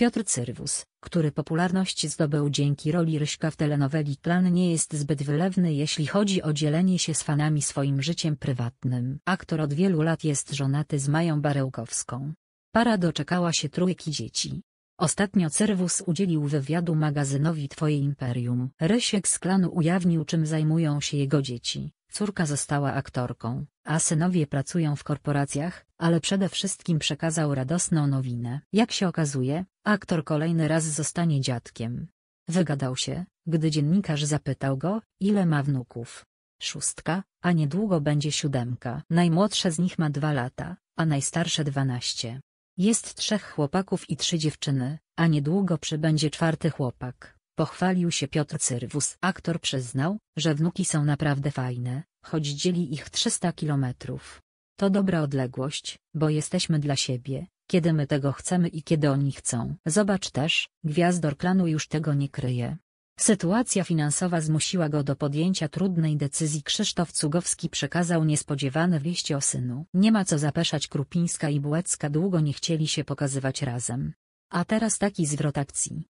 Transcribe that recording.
Piotr Cyrwus, który popularność zdobył dzięki roli Ryśka w telenoweli Klan nie jest zbyt wylewny jeśli chodzi o dzielenie się z fanami swoim życiem prywatnym. Aktor od wielu lat jest żonaty z Mają Barełkowską. Para doczekała się trójki dzieci. Ostatnio Cyrwus udzielił wywiadu magazynowi Twoje Imperium. Rysiek z klanu ujawnił czym zajmują się jego dzieci. Córka została aktorką, a synowie pracują w korporacjach, ale przede wszystkim przekazał radosną nowinę. Jak się okazuje, aktor kolejny raz zostanie dziadkiem. Wygadał się, gdy dziennikarz zapytał go, ile ma wnuków. Szóstka, a niedługo będzie siódemka. Najmłodsze z nich ma dwa lata, a najstarsze dwanaście. Jest trzech chłopaków i trzy dziewczyny, a niedługo przybędzie czwarty chłopak. Pochwalił się Piotr Cyrwus. Aktor przyznał, że wnuki są naprawdę fajne, choć dzieli ich 300 kilometrów. To dobra odległość, bo jesteśmy dla siebie, kiedy my tego chcemy i kiedy oni chcą. Zobacz też, gwiazdor klanu już tego nie kryje. Sytuacja finansowa zmusiła go do podjęcia trudnej decyzji. Krzysztof Cugowski przekazał niespodziewane wieści o synu. Nie ma co zapeszać Krupińska i Bułecka długo nie chcieli się pokazywać razem. A teraz taki zwrot akcji.